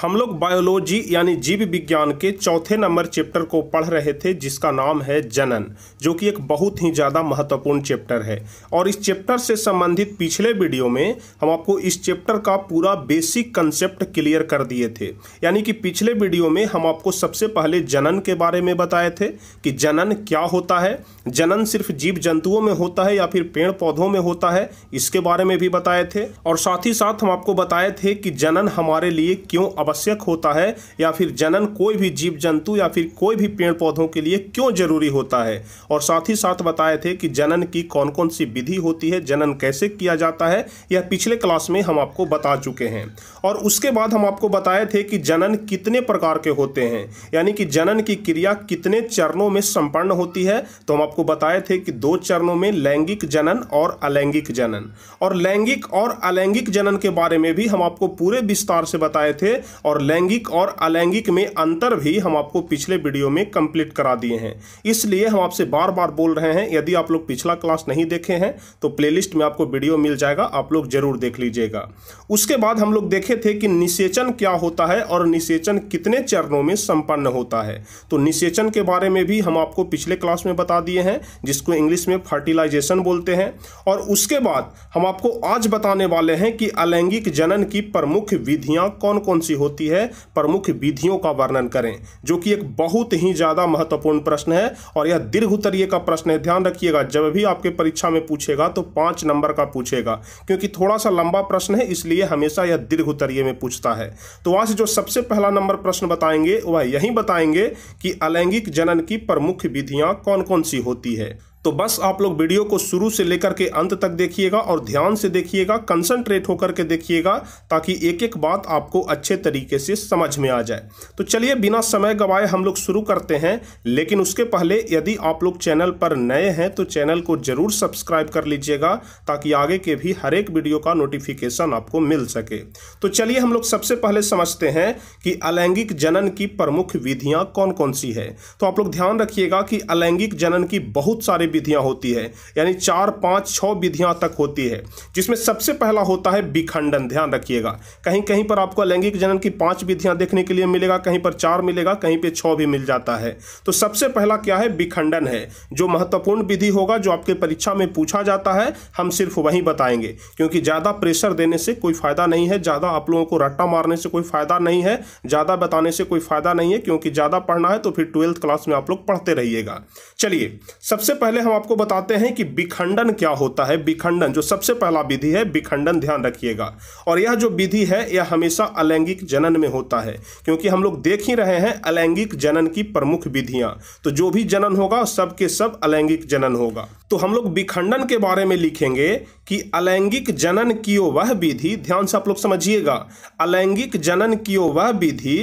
हम लोग बायोलॉजी यानी जीव विज्ञान के चौथे नंबर चैप्टर को पढ़ रहे थे जिसका नाम है जनन जो कि एक बहुत ही ज़्यादा महत्वपूर्ण चैप्टर है और इस चैप्टर से संबंधित पिछले वीडियो में हम आपको इस चैप्टर का पूरा बेसिक कंसेप्ट क्लियर कर दिए थे यानी कि पिछले वीडियो में हम आपको सबसे पहले जनन के बारे में बताए थे कि जनन क्या होता है जनन सिर्फ जीव जंतुओं में होता है या फिर पेड़ पौधों में होता है इसके बारे में भी बताए थे और साथ ही साथ हम आपको बताए थे कि जनन हमारे लिए क्यों आवश्यक होता है या फिर जनन कोई भी जीव जंतु या फिर कोई भी पेड़ पौधों के लिए क्यों जरूरी होता है और साथ ही साथ बताए थे कि जनन की कौन कौन सी विधि होती है जनन कैसे किया जाता है यह पिछले क्लास में हम आपको बता चुके हैं और उसके बाद हम आपको बताए थे कि जनन कितने प्रकार के होते हैं यानी कि जनन की क्रिया कितने चरणों में संपन्न होती है तो हम आपको बताए थे कि दो चरणों में लैंगिक जनन और अलैंगिक जनन और लैंगिक और अलैंगिक जनन के बारे में भी हम आपको पूरे विस्तार से बताए थे और लैंगिक और अलैंगिक में अंतर भी हम आपको पिछले वीडियो में कंप्लीट करा दिए हैं इसलिए हम आपसे बार बार बोल रहे हैं यदि आप लोग पिछला क्लास नहीं देखे हैं तो प्लेलिस्ट में आपको वीडियो मिल जाएगा आप लोग जरूर देख लीजिएगा उसके बाद हम लोग देखे थे कि निषेचन क्या होता है और निषेचन कितने चरणों में संपन्न होता है तो निषेचन के बारे में भी हम आपको पिछले क्लास में बता दिए हैं जिसको इंग्लिश में फर्टिलाइजेशन बोलते हैं और उसके बाद हम आपको आज बताने वाले हैं कि अलैंगिक जनन की प्रमुख विधियां कौन कौन सी होती होती है प्रमुख विधियों का वर्णन करें जो कि एक बहुत ही ज़्यादा महत्वपूर्ण प्रश्न है और यह दीर्घ उत्तरीय का प्रश्न है ध्यान रखिएगा जब भी आपके परीक्षा में पूछेगा तो पांच नंबर का पूछेगा क्योंकि थोड़ा सा लंबा प्रश्न है इसलिए हमेशा यह दीर्घ उत्तरीय में पूछता है तो वहां से जो सबसे पहला नंबर प्रश्न बताएंगे वह यही बताएंगे कि अलैंगिक जनन की प्रमुख विधियां कौन कौन सी होती है तो बस आप लोग वीडियो को शुरू से लेकर के अंत तक देखिएगा और ध्यान से देखिएगा कंसंट्रेट होकर के देखिएगा ताकि एक एक बात आपको अच्छे तरीके से समझ में आ जाए तो चलिए बिना समय गवाए हम लोग शुरू करते हैं लेकिन उसके पहले यदि आप लोग चैनल पर नए हैं तो चैनल को ज़रूर सब्सक्राइब कर लीजिएगा ताकि आगे के भी हर एक वीडियो का नोटिफिकेशन आपको मिल सके तो चलिए हम लोग सबसे पहले समझते हैं कि अलैंगिक जनन की प्रमुख विधियाँ कौन कौन सी है तो आप लोग ध्यान रखिएगा कि अलैंगिक जनन की बहुत सारे सारी विधियां होती है यानी चार पांच छः विधियां तक होती है जिसमें सबसे पहला होता है विखंडन ध्यान रखिएगा कहीं कहीं पर आपको लैंगिक जनन की पांच विधियां देखने के लिए मिलेगा कहीं पर चार मिलेगा कहीं पर छः भी मिल जाता है तो सबसे पहला क्या है विखंडन है जो महत्वपूर्ण विधि होगा जो आपके परीक्षा में पूछा जाता है हम सिर्फ वहीं बताएंगे क्योंकि ज़्यादा प्रेशर देने से कोई फ़ायदा नहीं है ज़्यादा आप लोगों को रट्टा मारने से कोई फ़ायदा नहीं है ज़्यादा बताने से कोई फ़ायदा नहीं है क्योंकि ज़्यादा पढ़ना है तो फिर ट्वेल्थ क्लास में आप लोग पढ़ते रहिएगा चलिए सबसे पहले पहले हम आपको बताते हैं कि विखंडन क्या होता है विखंडन जो सबसे पहला विधि है विखंडन ध्यान रखिएगा और यह जो विधि है यह हमेशा अलैंगिक जनन में होता है क्योंकि हम लोग देख ही रहे हैं अलैंगिक जनन की प्रमुख विधियां तो जो भी जनन होगा सब सब अलैंगिक जनन होगा तो हम लोग विखंडन के बारे में लिखेंगे कि अलैंगिक जनन की वह विधि ध्यान से आप लोग समझिएगा अलैंगिक जनन की वह विधि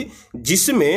जिसमें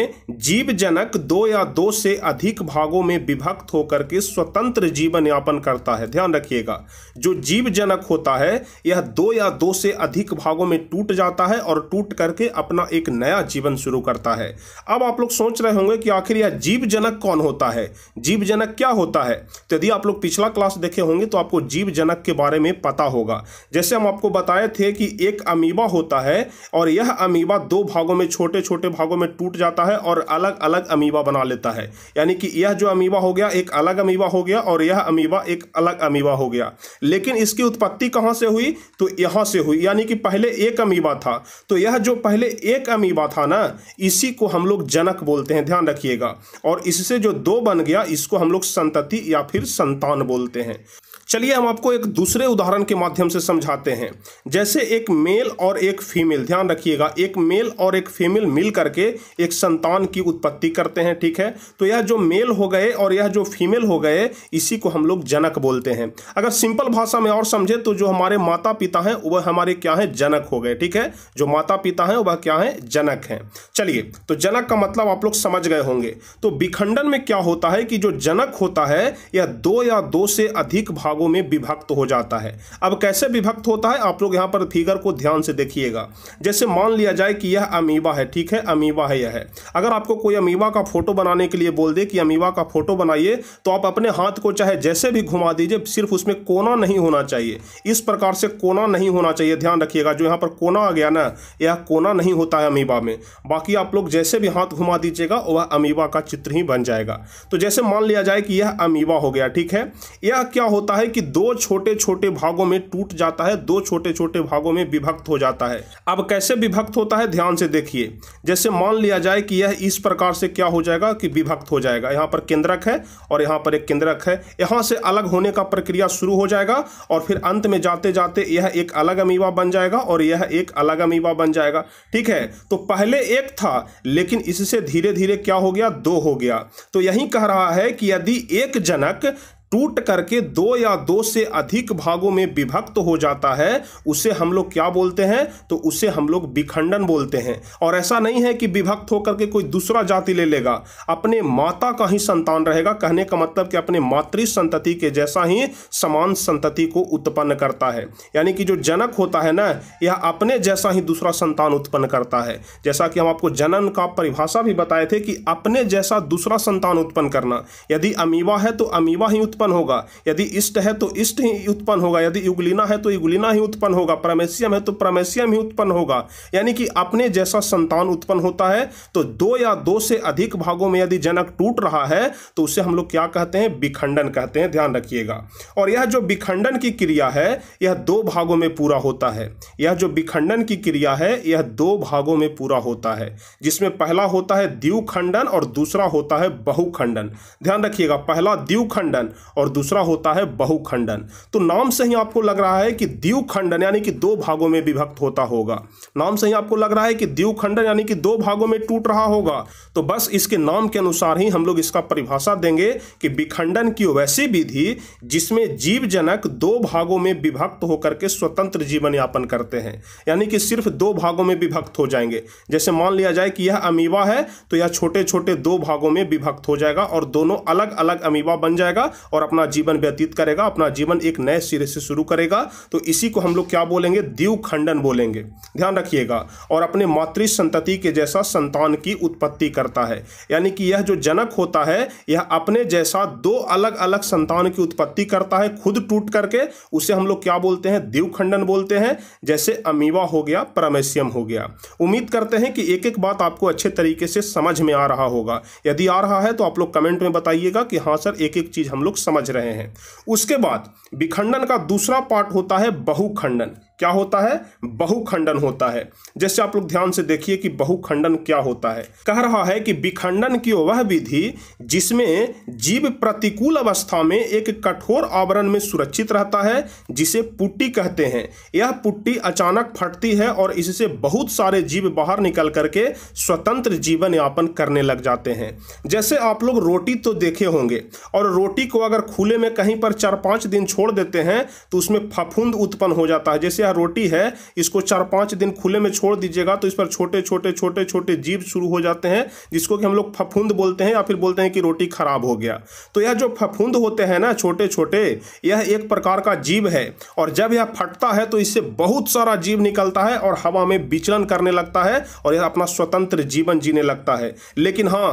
जीव जनक दो या दो से अधिक भागों में विभक्त होकर के स्वतंत्र जीवन यापन करता है ध्यान रखिएगा जो जीव जनक होता है यह दो या दो से अधिक भागों में टूट जाता है और टूट करके अपना एक नया जीवन शुरू करता है अब आप लोग सोच रहे होंगे कि आखिर यह जीव जनक कौन होता है जीव जनक क्या होता है तो यदि आप लोग पिछला क्लास देखे होंगे तो आपको जीव जनक के बारे में पता होगा जैसे हम आपको बताए थे कि एक अमीबा होता है और यह अमीबा दो भागों में छोटे छोटे भागों में टूट जाता है और अलग अलग अमीबा बना लेता है यानी कि यह जो अमीबा हो गया एक अलग अमीबा हो गया और और यह अमीबा एक अलग अमीबा हो गया लेकिन इसकी उत्पत्ति कहाँ से हुई तो यहाँ से हुई यानी कि पहले एक अमीबा था तो यह जो पहले एक अमीबा था ना इसी को हम लोग जनक बोलते हैं ध्यान रखिएगा और इससे जो दो बन गया इसको हम लोग संतति या फिर संतान बोलते हैं चलिए हम आपको एक दूसरे उदाहरण के माध्यम से समझाते हैं जैसे एक मेल और एक फीमेल ध्यान रखिएगा एक मेल और एक फीमेल मिल करके एक संतान की उत्पत्ति करते हैं ठीक है तो यह जो मेल हो गए और यह जो फीमेल हो गए इसी को हम लोग जनक बोलते हैं अगर सिंपल भाषा में और समझे तो जो हमारे माता पिता हैं वह हमारे क्या है जनक हो गए ठीक है जो माता पिता हैं वह क्या है जनक हैं चलिए तो जनक का मतलब आप लोग समझ गए होंगे तो विखंडन में क्या होता है कि जो जनक होता है यह दो या दो से अधिक भाग भागों में विभक्त हो जाता है अब कैसे विभक्त होता है आप लोग यहाँ पर फिगर को ध्यान से देखिएगा जैसे मान लिया जाए कि यह अमीबा है ठीक है अमीबा है यह है अगर आपको कोई अमीबा का फोटो बनाने के लिए बोल दे कि अमीबा का फोटो बनाइए तो आप अपने हाथ को चाहे जैसे भी घुमा दीजिए सिर्फ उसमें कोना नहीं होना चाहिए इस प्रकार से कोना नहीं होना चाहिए ध्यान रखिएगा जो यहाँ पर कोना आ गया ना यह कोना नहीं होता है अमीबा में बाकी आप लोग जैसे भी हाथ घुमा दीजिएगा वह अमीबा का चित्र ही बन जाएगा तो जैसे मान लिया जाए कि यह अमीबा हो गया ठीक है यह क्या होता है कि दो छोटे छोटे भागों में टूट जाता है दो छोटे छोटे भागों में विभक्त हो जाता है अब कैसे विभक्त होता है ध्यान से देखिए जैसे मान लिया जाए कि यह इस प्रकार से क्या हो जाएगा कि विभक्त हो जाएगा यहाँ पर केंद्रक है और यहाँ पर एक केंद्रक है यहाँ से अलग होने का प्रक्रिया शुरू हो जाएगा और फिर अंत में जाते जाते यह एक अलग अमीवा बन जाएगा और यह एक अलग अमीवा बन जाएगा ठीक है तो पहले एक था लेकिन इससे धीरे धीरे क्या हो गया दो हो गया तो यही कह रहा है कि यदि एक जनक टूट करके दो या दो से अधिक भागों में विभक्त हो जाता है उसे हम लोग क्या बोलते हैं तो उसे हम लोग विखंडन बोलते हैं और ऐसा नहीं है कि विभक्त होकर के कोई दूसरा जाति ले लेगा अपने माता का ही संतान रहेगा कहने का मतलब कि अपने मातृ संतति के जैसा ही समान संतति को उत्पन्न करता है यानी कि जो जनक होता है ना यह अपने जैसा ही दूसरा संतान उत्पन्न करता है जैसा कि हम आपको जनन का परिभाषा भी बताए थे कि अपने जैसा दूसरा संतान उत्पन्न करना यदि अमीवा है तो अमीवा ही उत्पन्न उत्पन्न होगा यदि इष्ट है तो इष्ट ही उत्पन्न होगा यदि युगलिना है तो युगलिना ही उत्पन्न होगा प्रमेशियम है तो प्रमेशियम ही उत्पन्न होगा यानी कि अपने जैसा संतान उत्पन्न होता है तो दो या दो से अधिक भागों में यदि जनक टूट रहा है तो उसे हम लोग क्या कहते हैं विखंडन कहते हैं ध्यान रखिएगा और यह जो विखंडन की क्रिया है यह दो भागों में पूरा होता है यह जो विखंडन की क्रिया है यह दो भागों में पूरा होता है जिसमें पहला होता है द्यू खंडन और दूसरा होता है बहुखंडन ध्यान रखिएगा पहला द्यू खंडन और दूसरा होता है बहुखंडन तो नाम से ही आपको लग रहा है कि दीव खंडन यानी कि दो भागों में विभक्त होता होगा नाम से ही आपको लग रहा है कि दीव खंडन यानी कि दो भागों में टूट रहा होगा तो बस इसके नाम के अनुसार ही हम लोग इसका परिभाषा देंगे कि विखंडन की वैसी विधि जिसमें जीव जनक दो भागों में विभक्त होकर के स्वतंत्र जीवन यापन करते हैं यानी कि सिर्फ दो भागों में विभक्त हो जाएंगे जैसे मान लिया जाए कि यह अमीबा है तो यह छोटे छोटे दो भागों में विभक्त हो जाएगा और दोनों अलग अलग अमीबा बन जाएगा और और अपना जीवन व्यतीत करेगा अपना जीवन एक नए सिरे से शुरू करेगा तो इसी को हम लोग क्या बोलेंगे दीव खंडन बोलेंगे ध्यान रखिएगा और अपने मातृ संतति के जैसा संतान की उत्पत्ति करता है यानी कि यह जो जनक होता है यह अपने जैसा दो अलग अलग संतान की उत्पत्ति करता है खुद टूट करके उसे हम लोग क्या बोलते हैं दीव खंडन बोलते हैं जैसे अमीवा हो गया परमेशियम हो गया उम्मीद करते हैं कि एक एक बात आपको अच्छे तरीके से समझ में आ रहा होगा यदि आ रहा है तो आप लोग कमेंट में बताइएगा कि हाँ सर एक एक चीज़ हम लोग समझ रहे हैं उसके बाद विखंडन का दूसरा पार्ट होता है बहुखंडन क्या होता है बहुखंडन होता है जैसे आप लोग ध्यान से देखिए कि बहुखंडन क्या होता है कह रहा है कि विखंडन की वह विधि जिसमें जीव प्रतिकूल अवस्था में एक कठोर आवरण में सुरक्षित रहता है जिसे पुट्टी कहते हैं यह पुट्टी अचानक फटती है और इससे बहुत सारे जीव बाहर निकल करके स्वतंत्र जीवन यापन करने लग जाते हैं जैसे आप लोग रोटी तो देखे होंगे और रोटी को अगर खुले में कहीं पर चार पाँच दिन छोड़ देते हैं तो उसमें फफूंद उत्पन्न हो जाता है जैसे यह रोटी है इसको चार पाँच दिन खुले में छोड़ दीजिएगा तो इस पर छोटे छोटे छोटे छोटे जीव शुरू हो जाते हैं जिसको कि हम लोग फफूंद बोलते हैं या फिर बोलते हैं कि रोटी खराब हो गया तो यह जो फफूंद होते हैं ना छोटे छोटे यह एक प्रकार का जीव है और जब यह फटता है तो इससे बहुत सारा जीव निकलता है और हवा में विचलन करने लगता है और यह अपना स्वतंत्र जीवन जीने लगता है लेकिन हाँ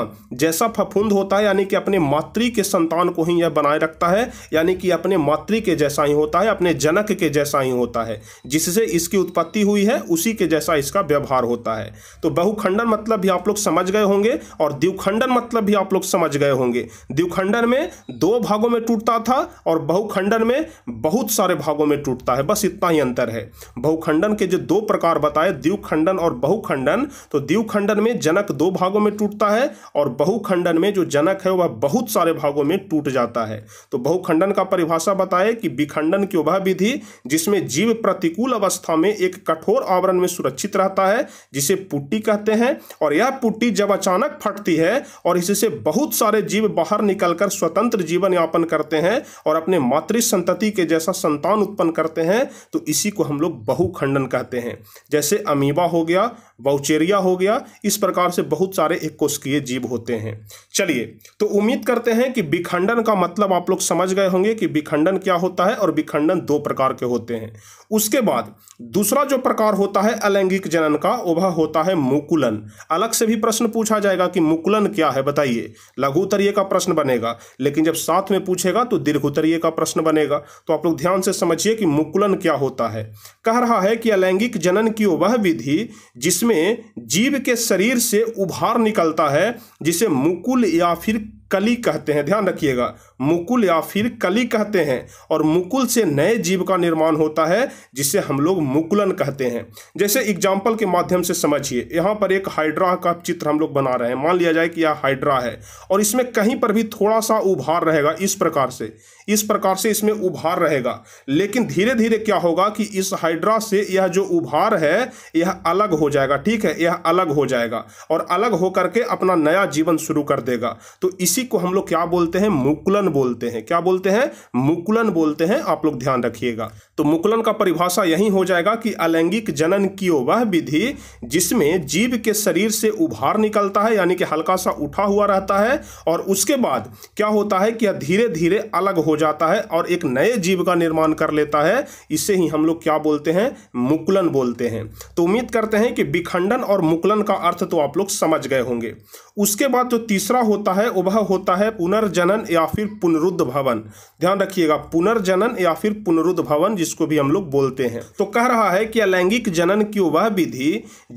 जैसा फफूंद होता है यानी कि अपने मातृ के संतान को ही यह बनाए रखता है यानी कि अपने मातृ के जैसा ही होता है अपने जनक के जैसा ही होता है जिससे इसकी उत्पत्ति हुई है उसी के जैसा इसका व्यवहार होता है तो बहुखंडन मतलब भी आप लोग समझ गए होंगे और द्विखंडन मतलब भी आप लोग समझ गए होंगे द्विखंडन में दो भागों में टूटता था और बहुखंडन में बहुत सारे भागों में टूटता है बस इतना ही अंतर है बहुखंडन के जो दो प्रकार बताए द्विखंडन और बहुखंडन तो द्विखंडन में जनक दो भागों में टूटता है और बहुखंडन में जो जनक है वह बहुत सारे भागों में टूट जाता है तो बहुखंडन का परिभाषा बताए कि विखंडन की वह विधि जिसमें जीव प्रतिकूल प्रतिकूल अवस्था में एक कठोर आवरण में सुरक्षित रहता है जिसे पुट्टी कहते हैं और यह पुट्टी जब अचानक फटती है और इससे बहुत सारे जीव बाहर निकलकर स्वतंत्र जीवन यापन करते हैं और अपने मातृ संतति के जैसा संतान उत्पन्न करते हैं तो इसी को हम लोग बहुखंडन कहते हैं जैसे अमीबा हो गया वाउचेरिया हो गया इस प्रकार से बहुत सारे एक कोशिकीय जीव होते हैं चलिए तो उम्मीद करते हैं कि विखंडन का मतलब आप लोग समझ गए होंगे कि विखंडन क्या होता है और विखंडन दो प्रकार के होते हैं उसके बाद दूसरा जो प्रकार होता है अलैंगिक जनन का वह होता है मुकुलन अलग से भी प्रश्न पूछा जाएगा कि मुकुलन क्या है बताइए लघु उत्तरीय का प्रश्न बनेगा लेकिन जब साथ में पूछेगा तो दीर्घ उत्तरीय का प्रश्न बनेगा तो आप लोग ध्यान से समझिए कि मुकुलन क्या होता है कह रहा है कि अलैंगिक जनन की वह विधि जिसमें जिसमें जीव के शरीर से उभार निकलता है जिसे मुकुल या फिर कली कहते हैं ध्यान रखिएगा मुकुल या फिर कली कहते हैं और मुकुल से नए जीव का निर्माण होता है जिसे हम लोग मुकुलन कहते हैं जैसे एग्जाम्पल के माध्यम से समझिए यहाँ पर एक हाइड्रा का चित्र हम लोग बना रहे हैं मान लिया जाए कि यह हाइड्रा है और इसमें कहीं पर भी थोड़ा सा उभार रहेगा इस प्रकार से इस प्रकार से इसमें उभार रहेगा लेकिन धीरे धीरे क्या होगा कि इस हाइड्रा से यह जो उभार है यह अलग हो जाएगा ठीक है यह अलग हो जाएगा और अलग होकर के अपना नया जीवन शुरू कर देगा तो इसी को हम लोग क्या बोलते हैं मुकुलन मुकुलन बोलते हैं क्या बोलते हैं मुकुलन बोलते हैं आप लोग ध्यान रखिएगा तो मुकुलन का परिभाषा यही हो जाएगा कि अलैंगिक जनन की वह विधि जिसमें जीव के शरीर से उभार निकलता है यानी कि हल्का सा उठा हुआ रहता है और उसके बाद क्या होता है कि धीरे धीरे अलग हो जाता है और एक नए जीव का निर्माण कर लेता है इसे ही हम लोग क्या बोलते हैं मुकुलन बोलते हैं तो उम्मीद करते हैं कि विखंडन और मुकुलन का अर्थ तो आप लोग समझ गए होंगे उसके बाद जो तीसरा होता है वह होता है पुनर्जनन या फिर पुनरुद्भवन ध्यान रखिएगा पुनर्जनन या फिर पुनरुद्भवन जिसको भी हम लोग बोलते हैं तो कह रहा है कि अलैंगिक जनन की वह विधि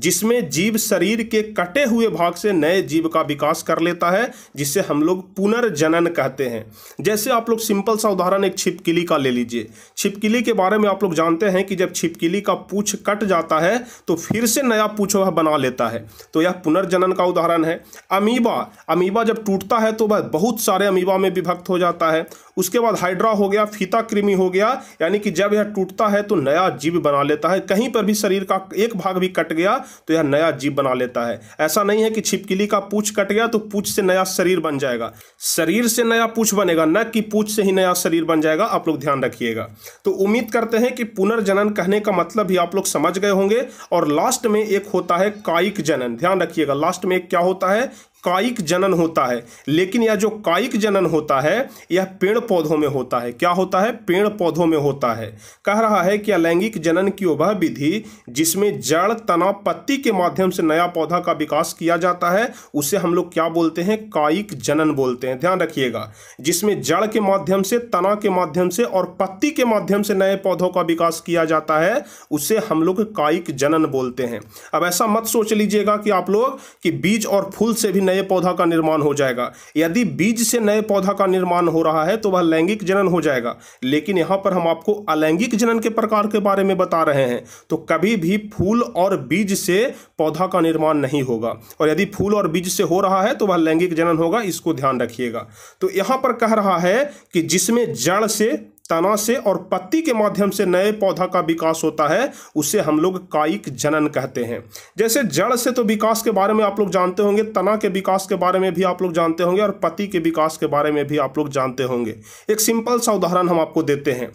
जिसमें जीव शरीर के कटे हुए भाग से नए जीव का विकास कर लेता है जिसे हम लोग पुनर्जनन कहते हैं जैसे आप लोग सिंपल सा उदाहरण एक छिपकिली का ले लीजिए छिपकिली के बारे में आप लोग जानते हैं कि जब छिपकिली का पूछ कट जाता है तो फिर से नया पूछ वह बना लेता है तो यह पुनर्जनन का उदाहरण है अमीबा अमीबा जब टूटता है तो वह बहुत सारे अमीबा में विभक्त हो जाता है उसके बाद हाइड्रा हो गया फीता कृमि हो गया यानी कि जब यह टूटता है तो नया जीव बना लेता है कहीं पर भी शरीर का एक भाग भी कट गया तो यह नया जीव बना लेता है ऐसा नहीं है कि छिपकली का पूछ कट गया तो पूछ से नया शरीर बन जाएगा शरीर से नया पूछ बनेगा न कि पूछ से ही नया शरीर बन जाएगा आप लोग ध्यान रखिएगा तो उम्मीद करते हैं कि पुनर्जनन कहने का मतलब भी आप लोग समझ गए होंगे और लास्ट में एक होता है कायिक जनन ध्यान रखिएगा लास्ट में एक क्या होता है कायिक जनन होता है लेकिन यह जो कायिक जनन होता है यह पेड़ पौधों में होता है क्या होता है पेड़ पौधों में होता है कह रहा है कि अलैंगिक जनन की वह विधि जिसमें जड़ तना पत्ती के माध्यम से नया पौधा का विकास किया जाता है उसे हम लोग क्या बोलते हैं कायिक जनन बोलते हैं ध्यान रखिएगा जिसमें जड़ के माध्यम से तना के माध्यम से और पत्ती के माध्यम से नए पौधों का विकास किया जाता है उसे हम लोग कायिक जनन बोलते हैं अब ऐसा मत सोच लीजिएगा कि आप लोग कि बीज और फूल से भी नए पौधा का निर्माण हो जाएगा यदि बीज से नए पौधा का निर्माण हो रहा है तो वह लैंगिक जनन हो जाएगा लेकिन यहाँ पर हम आपको अलैंगिक जनन के प्रकार के बारे में बता रहे हैं तो कभी भी फूल और बीज से पौधा का निर्माण नहीं होगा और यदि फूल और बीज से हो रहा है तो वह लैंगिक जनन होगा इसको ध्यान रखिएगा तो यहाँ पर कह रहा है कि जिसमें जड़ से तना से और पत्ती के माध्यम से नए पौधा का विकास होता है उसे हम लोग कायिक जनन कहते हैं जैसे जड़ से तो विकास के बारे में आप लोग जानते होंगे तना के विकास के बारे में भी आप लोग जानते होंगे और पत्ती के विकास के बारे में भी आप लोग जानते होंगे एक सिंपल सा उदाहरण हम आपको देते हैं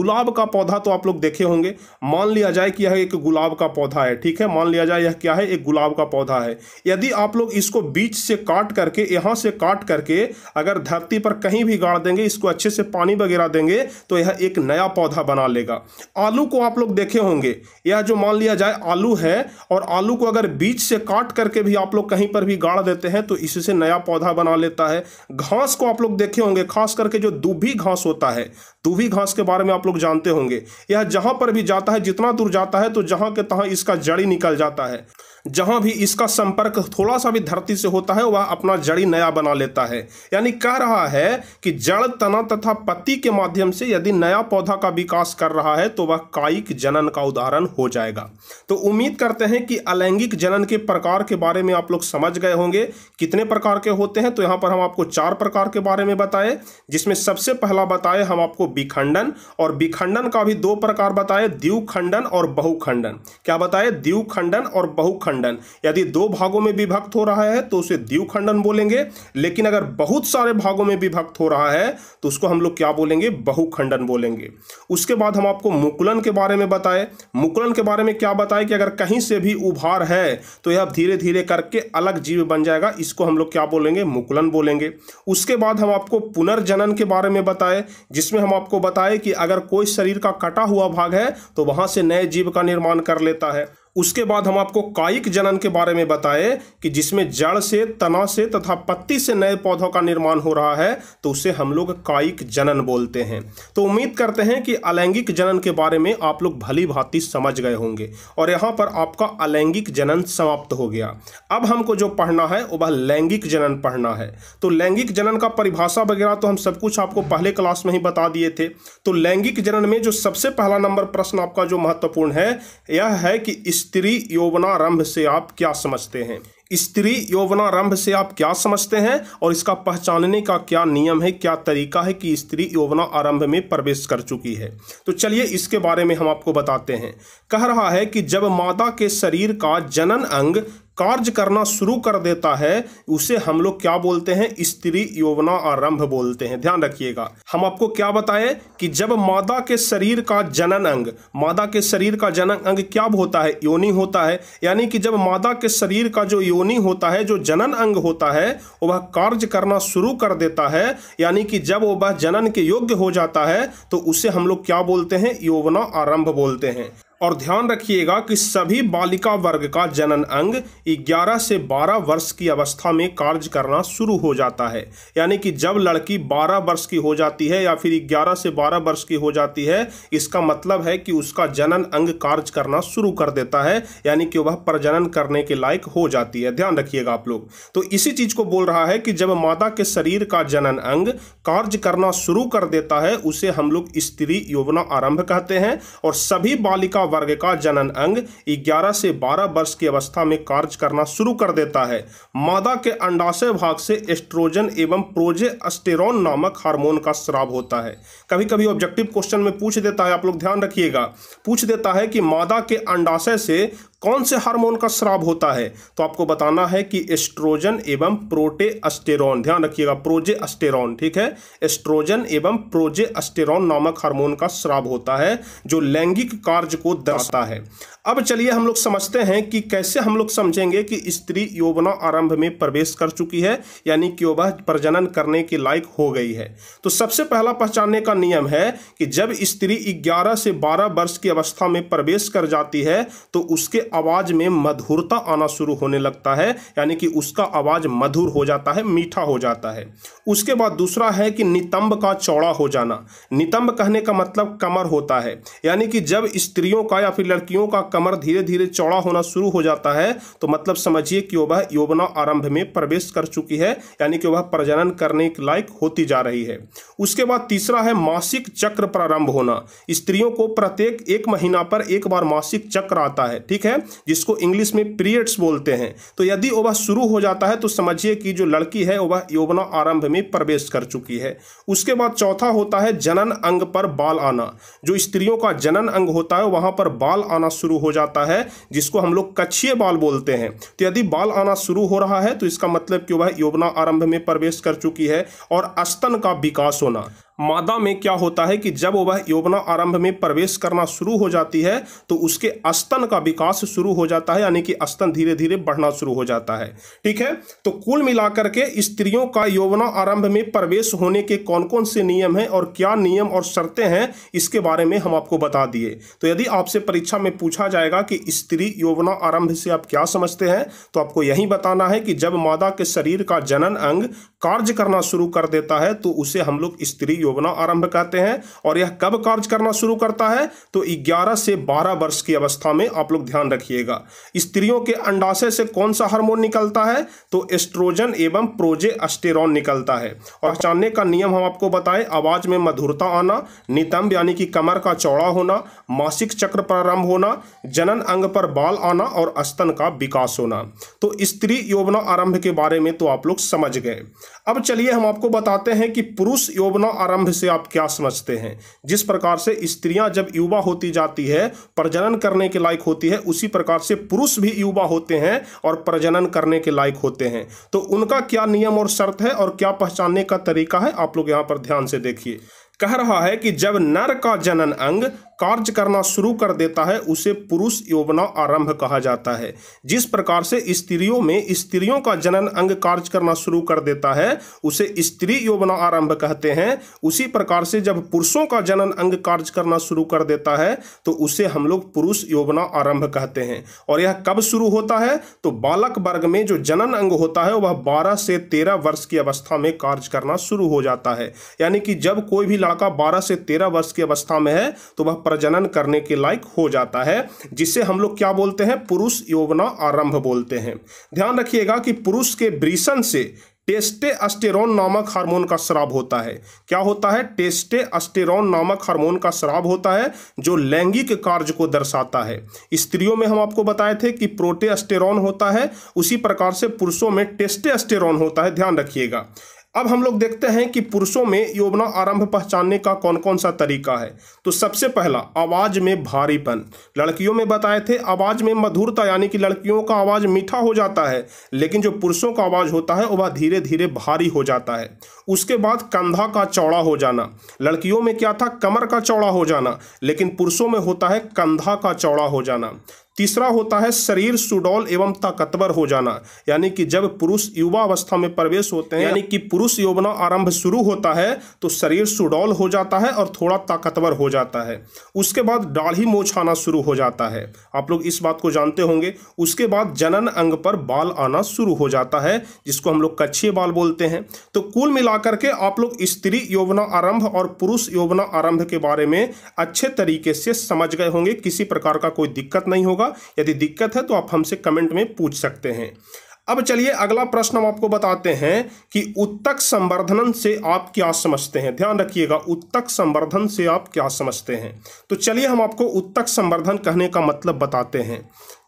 गुलाब का पौधा तो आप लोग देखे होंगे मान लिया जाए कि यह एक गुलाब का पौधा है ठीक है मान लिया जाए यह क्या है एक गुलाब का पौधा है यदि आप लोग इसको बीच से काट करके यहाँ से काट करके अगर धरती पर कहीं भी गाड़ देंगे इसको अच्छे से पानी वगैरह देंगे तो यह एक नया पौधा बना लेगा आलू को आप लोग देखे होंगे यह जो मान लिया जाए आलू है और आलू को अगर बीच से काट करके भी आप लोग कहीं पर भी गाड़ देते हैं तो इससे नया पौधा बना लेता है घास को आप लोग देखे होंगे खास करके जो दूभी घास होता है दूभी घास के बारे में आप लोग जानते होंगे यह जहां पर भी जाता है जितना दूर जाता है तो जहां के तहां इसका जड़ी निकल जाता है जहाँ भी इसका संपर्क थोड़ा सा भी धरती से होता है वह अपना जड़ी नया बना लेता है यानी कह रहा है कि जड़ तना तथा पत्ती के माध्यम से यदि नया पौधा का विकास कर रहा है तो वह कायिक जनन का उदाहरण हो जाएगा तो उम्मीद करते हैं कि अलैंगिक जनन के प्रकार के बारे में आप लोग समझ गए होंगे कितने प्रकार के होते हैं तो यहाँ पर हम आपको चार प्रकार के बारे में बताए जिसमें सबसे पहला बताए हम आपको विखंडन और विखंडन का भी दो प्रकार बताए द्व्यूखंडन और बहुखंडन क्या बताए द्व्यूखंडन और बहुखंड खंडन यदि दो भागों में विभक्त हो रहा है तो उसे द्यू खंडन बोलेंगे लेकिन अगर बहुत सारे भागों में विभक्त हो रहा है तो उसको हम लोग क्या बोलेंगे बहुखंडन बोलेंगे उसके बाद हम आपको मुकुलन के बारे में बताएं मुकुलन के बारे में क्या बताएं कि अगर कहीं से भी उभार है तो यह धीरे धीरे करके अलग जीव बन जाएगा इसको हम लोग क्या बोलेंगे मुकुलन बोलेंगे उसके बाद हम आपको पुनर्जनन के बारे में बताएं जिसमें हम आपको बताएं कि अगर कोई शरीर का कटा हुआ भाग है तो वहां से नए जीव का निर्माण कर लेता है उसके बाद हम आपको कायिक जनन के बारे में बताएं कि जिसमें जड़ से तना से तथा पत्ती से नए पौधों का निर्माण हो रहा है तो उसे हम लोग कायिक जनन बोलते हैं तो उम्मीद करते हैं कि अलैंगिक जनन के बारे में आप लोग भली भांति समझ गए होंगे और यहाँ पर आपका अलैंगिक जनन समाप्त हो गया अब हमको जो पढ़ना है वह लैंगिक जनन पढ़ना है तो लैंगिक जनन का परिभाषा वगैरह तो हम सब कुछ आपको पहले क्लास में ही बता दिए थे तो लैंगिक जनन में जो सबसे पहला नंबर प्रश्न आपका जो महत्वपूर्ण है यह है कि इस स्त्री यौवनारंभ से आप क्या समझते हैं स्त्री यौवनारंभ से आप क्या समझते हैं और इसका पहचानने का क्या नियम है क्या तरीका है कि स्त्री यौवना आरंभ में प्रवेश कर चुकी है तो चलिए इसके बारे में हम आपको बताते हैं कह रहा है कि जब मादा के शरीर का जनन अंग कार्य करना शुरू कर देता है उसे हम लोग क्या बोलते हैं स्त्री यौवना आरंभ बोलते हैं ध्यान रखिएगा हम आपको क्या बताए कि जब मादा के शरीर का जनन अंग मादा के शरीर का जनन अंग क्या होता है योनि होता है यानी कि जब मादा के शरीर का जो योनि होता है जो जनन अंग होता है वह कार्य करना शुरू कर देता है यानी कि जब वह जनन के योग्य हो जाता है तो उसे हम लोग क्या बोलते हैं यौवना आरंभ बोलते हैं और ध्यान रखिएगा कि सभी बालिका वर्ग का जनन अंग 11 से 12 वर्ष की अवस्था में कार्य करना शुरू हो जाता है यानी कि जब लड़की 12 वर्ष की हो जाती है या फिर 11 से 12 वर्ष की हो जाती है इसका मतलब है कि उसका जनन अंग कार्य करना शुरू कर देता है यानी कि वह प्रजनन करने के लायक हो जाती है ध्यान रखिएगा आप लोग तो इसी चीज को बोल रहा है कि जब मादा के शरीर का जनन अंग कार्य करना शुरू कर देता है उसे हम लोग स्त्री योजना आरंभ कहते हैं और सभी बालिका वर्ग का जनन अंग 11 से 12 वर्ष की अवस्था में कार्य करना शुरू कर देता है मादा के अंडाशय भाग से एस्ट्रोजन एवं प्रोजेस्टेरॉन नामक हार्मोन का श्राव होता है कभी कभी ऑब्जेक्टिव क्वेश्चन में पूछ देता है आप लोग ध्यान रखिएगा पूछ देता है कि मादा के अंडाशय से कौन से हार्मोन का श्राव होता है तो आपको बताना है कि एस्ट्रोजन एवं अस्टेरॉन ध्यान रखिएगा प्रोजे अस्टेरॉन ठीक है एस्ट्रोजन एवं प्रोजे अस्टेरॉन नामक हार्मोन का श्राव होता है जो लैंगिक कार्य को दर्शाता है अब चलिए हम लोग समझते हैं कि कैसे हम लोग समझेंगे कि स्त्री यौवना आरंभ में प्रवेश कर चुकी है यानी कि वह प्रजनन करने के लायक हो गई है तो सबसे पहला पहचानने का नियम है कि जब स्त्री 11 से 12 वर्ष की अवस्था में प्रवेश कर जाती है तो उसके आवाज़ में मधुरता आना शुरू होने लगता है यानी कि उसका आवाज़ मधुर हो जाता है मीठा हो जाता है उसके बाद दूसरा है कि नितंब का चौड़ा हो जाना नितंब कहने का मतलब कमर होता है यानी कि जब स्त्रियों का या फिर लड़कियों का कमर धीरे धीरे चौड़ा होना शुरू हो जाता है तो मतलब समझिए कि वह यौवना आरंभ में प्रवेश कर चुकी है यानी कि वह प्रजनन करने के लायक होती जा रही है उसके बाद तीसरा है मासिक चक्र प्रारंभ होना स्त्रियों को प्रत्येक एक महीना पर एक बार मासिक चक्र आता है ठीक है जिसको इंग्लिश में पीरियड्स बोलते हैं तो यदि वह शुरू हो जाता है तो समझिए कि जो लड़की है वह यौवना आरंभ में प्रवेश कर चुकी है उसके बाद चौथा होता है जनन अंग पर बाल आना जो स्त्रियों का जनन अंग होता है वहां पर बाल आना शुरू हो जाता है जिसको हम लोग कच्छीय बाल बोलते हैं तो यदि बाल आना शुरू हो रहा है तो इसका मतलब कि वह यौवना आरंभ में प्रवेश कर चुकी है और अस्तन का विकास होना मादा में क्या होता है कि जब वह योवना आरंभ में प्रवेश करना शुरू हो जाती है तो उसके अस्तन का विकास शुरू हो जाता है यानी कि अस्तन धीरे धीरे बढ़ना शुरू हो जाता है ठीक है तो कुल मिलाकर के स्त्रियों का योवना आरंभ में प्रवेश होने के कौन कौन से नियम हैं और क्या नियम और शर्तें हैं इसके बारे में हम आपको बता दिए तो यदि आपसे परीक्षा में पूछा जाएगा कि स्त्री योवना आरंभ से आप क्या समझते हैं तो आपको यही बताना है कि जब मादा के शरीर का जनन अंग कार्य करना शुरू कर देता है तो उसे हम लोग स्त्री योजना आरंभ कहते हैं और यह कब कार्य करना शुरू करता है तो 11 से 12 वर्ष की अवस्था में आप लोग ध्यान रखिएगा स्त्रियों के अंडाशय से कौन सा हार्मोन निकलता है तो एस्ट्रोजन एवं प्रोजेस्टेरॉन निकलता है और पहचानने का नियम हम आपको बताएं आवाज में मधुरता आना नितंब यानी कि कमर का चौड़ा होना मासिक चक्र प्रारंभ होना जनन अंग पर बाल आना और स्तन का विकास होना तो स्त्री योजना आरंभ के बारे में तो आप लोग समझ गए अब चलिए हम आपको बताते हैं कि पुरुष योजना आरंभ प्रारंभ से आप क्या समझते हैं जिस प्रकार से स्त्रियां जब युवा होती जाती है प्रजनन करने के लायक होती है उसी प्रकार से पुरुष भी युवा होते हैं और प्रजनन करने के लायक होते हैं तो उनका क्या नियम और शर्त है और क्या पहचानने का तरीका है आप लोग यहाँ पर ध्यान से देखिए कह रहा है कि जब नर का जनन अंग कार्य करना शुरू कर देता है उसे पुरुष यौवना आरंभ कहा जाता है जिस प्रकार से स्त्रियों में स्त्रियों का जनन अंग कार्य करना शुरू कर देता है उसे स्त्री यौवना आरंभ कहते हैं उसी प्रकार से जब पुरुषों का जनन अंग कार्य करना शुरू कर देता है तो उसे हम लोग पुरुष यौवना आरंभ कहते हैं और यह कब शुरू होता है तो बालक वर्ग में जो जनन अंग होता है वह बारह से तेरह वर्ष की अवस्था में कार्य करना शुरू हो जाता है यानी कि जब कोई भी लड़का बारह से तेरह वर्ष की अवस्था में है तो वह प्रजनन करने के लायक हो जाता है जिसे हम लोग क्या बोलते हैं पुरुष योवना आरंभ बोलते हैं ध्यान रखिएगा कि पुरुष के ब्रीसन से टेस्टे अस्टेरॉन नामक हार्मोन का स्राव होता है क्या होता है टेस्टे अस्टेरॉन नामक हार्मोन का स्राव होता है जो लैंगिक कार्य को दर्शाता है स्त्रियों में हम आपको बताए थे कि प्रोटेस्टेरॉन होता है उसी प्रकार से पुरुषों में टेस्टे अस्टेरॉन होता है ध्यान रखिएगा अब हम लोग देखते हैं कि पुरुषों में योवना आरंभ पहचानने का कौन कौन सा तरीका है तो सबसे पहला आवाज़ में भारीपन लड़कियों में बताए थे आवाज़ में मधुरता यानी कि लड़कियों का आवाज़ मीठा हो जाता है लेकिन जो पुरुषों का आवाज़ होता है वह धीरे धीरे भारी हो जाता है उसके बाद कंधा का चौड़ा हो जाना लड़कियों में क्या था कमर का चौड़ा हो जाना लेकिन पुरुषों में होता है कंधा का चौड़ा हो जाना तीसरा होता है शरीर सुडौल एवं ताकतवर हो जाना यानी कि जब पुरुष युवा अवस्था में प्रवेश होते हैं यानी कि पुरुष योवना आरंभ शुरू होता है तो शरीर सुडौल हो जाता है और थोड़ा ताकतवर हो जाता है उसके बाद दाढ़ी मोछाना शुरू हो जाता है आप लोग इस बात को जानते होंगे उसके बाद जनन अंग पर बाल आना शुरू हो जाता है जिसको हम लोग कच्छे बाल बोलते हैं तो कुल मिलाकर के आप लोग स्त्री योवना आरंभ और पुरुष योवना आरंभ के बारे में अच्छे तरीके से समझ गए होंगे किसी प्रकार का कोई दिक्कत नहीं होगा होगा यदि दिक्कत है तो आप हमसे कमेंट में पूछ सकते हैं अब चलिए अगला प्रश्न हम आपको बताते हैं कि उत्तक संवर्धन से आप क्या समझते हैं ध्यान रखिएगा उत्तक संवर्धन से आप क्या समझते हैं तो चलिए हम आपको उत्तक संवर्धन कहने का मतलब बताते हैं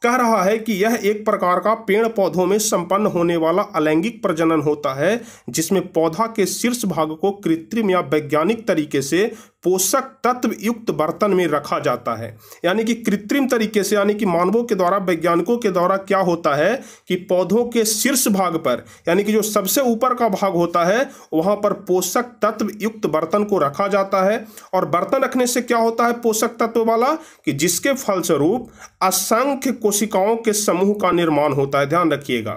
कह रहा है कि यह एक प्रकार का पेड़ पौधों में संपन्न होने वाला अलैंगिक प्रजनन होता है जिसमें पौधा के शीर्ष भाग को कृत्रिम या वैज्ञानिक तरीके से पोषक तत्व युक्त बर्तन में रखा जाता है यानी कि कृत्रिम तरीके से यानी कि मानवों के द्वारा वैज्ञानिकों के द्वारा क्या होता है कि पौधों के शीर्ष भाग पर यानी कि जो सबसे ऊपर का भाग होता है वहाँ पर पोषक तत्व युक्त बर्तन को रखा जाता है और बर्तन रखने से क्या होता है पोषक तत्व वाला कि जिसके फलस्वरूप असंख्य कोशिकाओं के समूह का निर्माण होता है ध्यान रखिएगा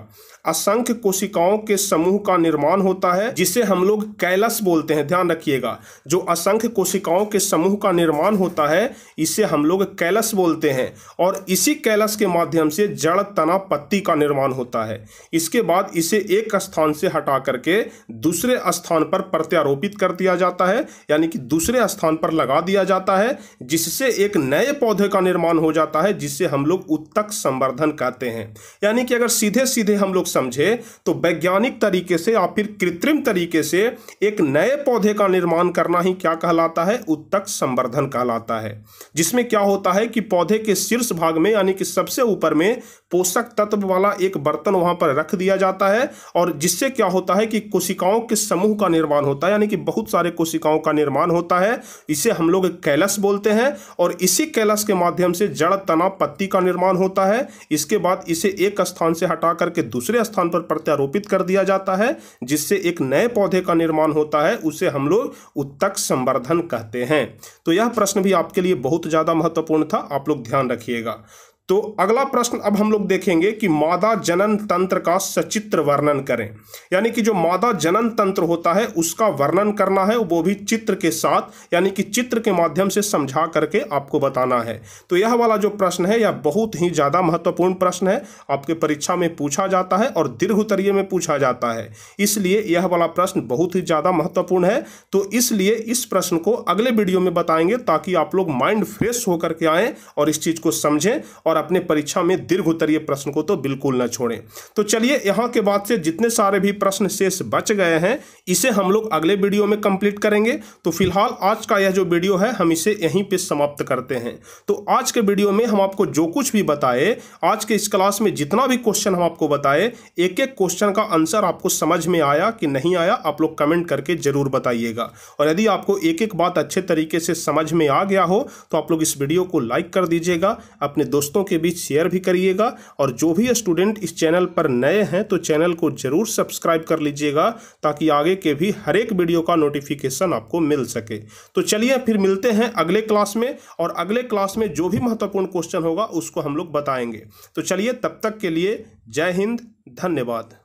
असंख्य कोशिकाओं के समूह का निर्माण होता है जिसे हम लोग कैलस बोलते हैं ध्यान रखिएगा जो असंख्य कोशिकाओं के समूह का निर्माण होता है इसे हम लोग कैलस बोलते हैं और इसी कैलस के माध्यम से जड़ तना पत्ती का निर्माण होता है इसके बाद इसे एक स्थान से हटा करके दूसरे स्थान पर प्रत्यारोपित कर दिया जाता है यानी कि दूसरे स्थान पर लगा दिया जाता है जिससे एक नए पौधे का निर्माण हो जाता है जिसे हम लोग उत्तक संवर्धन कहते हैं यानी कि अगर सीधे सीधे हम लोग समझे तो वैज्ञानिक तरीके से या फिर कृत्रिम तरीके से एक नए पौधे का निर्माण करना ही क्या कहलाता है उत्तक संवर्धन कहलाता है जिसमें क्या होता है कि पौधे के शीर्ष भाग में यानी कि सबसे ऊपर में पोषक तत्व वाला एक बर्तन वहां पर रख दिया जाता है और जिससे क्या होता है कि कोशिकाओं के समूह का निर्माण होता है यानी कि बहुत सारे कोशिकाओं का निर्माण होता है इसे हम लोग कैलस बोलते हैं और इसी कैलस के माध्यम से जड़ तना पत्ती का निर्माण होता है इसके बाद इसे एक स्थान से हटा करके दूसरे स्थान पर प्रत्यारोपित कर दिया जाता है जिससे एक नए पौधे का निर्माण होता है उसे हम लोग उत्तक संवर्धन कहते हैं तो यह प्रश्न भी आपके लिए बहुत ज़्यादा महत्वपूर्ण था आप लोग ध्यान रखिएगा तो अगला प्रश्न अब हम लोग देखेंगे कि मादा जनन तंत्र का सचित्र वर्णन करें यानी कि जो मादा जनन तंत्र होता है उसका वर्णन करना है वो भी चित्र के साथ यानी कि चित्र के माध्यम से समझा करके आपको बताना है तो यह वाला जो प्रश्न है यह बहुत ही ज़्यादा महत्वपूर्ण प्रश्न है आपके परीक्षा में पूछा जाता है और उत्तरीय में पूछा जाता है इसलिए यह वाला प्रश्न बहुत ही ज़्यादा महत्वपूर्ण है तो इसलिए इस प्रश्न को अगले वीडियो में बताएंगे ताकि आप लोग माइंड फ्रेश होकर के आएँ और इस चीज़ को समझें और और अपने परीक्षा में दीर्घ उत्तरीय प्रश्न को तो बिल्कुल न छोड़ें तो चलिए यहाँ के बाद से जितने सारे भी प्रश्न शेष बच गए हैं इसे हम लोग अगले वीडियो में कंप्लीट करेंगे तो फिलहाल आज का यह जो वीडियो है हम इसे यहीं पर समाप्त करते हैं तो आज के वीडियो में हम आपको जो कुछ भी बताए आज के इस क्लास में जितना भी क्वेश्चन हम आपको बताए एक एक क्वेश्चन का आंसर आपको समझ में आया कि नहीं आया आप लोग कमेंट करके जरूर बताइएगा और यदि आपको एक एक बात अच्छे तरीके से समझ में आ गया हो तो आप लोग इस वीडियो को लाइक कर दीजिएगा अपने दोस्तों के बीच शेयर भी करिएगा और जो भी स्टूडेंट इस चैनल पर नए हैं तो चैनल को जरूर सब्सक्राइब कर लीजिएगा ताकि आगे के भी हर एक वीडियो का नोटिफिकेशन आपको मिल सके तो चलिए फिर मिलते हैं अगले क्लास में और अगले क्लास में जो भी महत्वपूर्ण क्वेश्चन होगा उसको हम लोग बताएंगे तो चलिए तब तक के लिए जय हिंद धन्यवाद